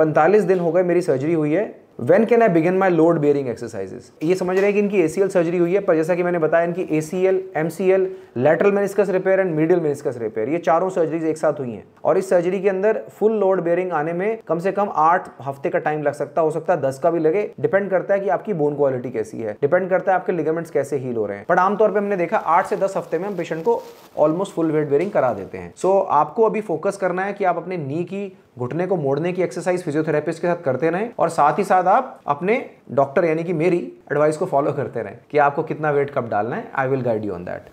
पैंतालीस दिन हो गए मेरी सर्जरी हुई है when can I begin my load bearing exercises ये समझ रहे हैं कि इनकी ए सी एल सर्जरी हुई है पर जैसा कि मैंने बताया इनकी A C L M C L lateral meniscus repair and medial meniscus repair ये चारों सर्जरीज एक साथ हुई हैं और इस सर्जरी के अंदर फुल लोड बेयरिंग आने में कम से कम आठ हफ्ते का टाइम लग सकता हो सकता है दस का भी लगे डिपेंड करता है कि आपकी बोन क्वालिटी कैसी है डिपेंड करता है आपके लिगामेंट्स कैसे हील हो रहे हैं पर आमतौर पर हमने देखा आठ से दस हफ्ते में हम पेशेंट को ऑलमोस्ट फुल वेट बेयरिंग करा देते हैं सो so, आपको अभी फोकस करना है कि आप अपने नी की घुटने को मोड़ने की एक्सरसाइज फिजियोथेरेपिस्ट के साथ करते रहें और साथ ही साथ आप अपने डॉक्टर यानी कि मेरी एडवाइस को फॉलो करते रहें कि आपको कितना वेट कब डालना है I will guide you on that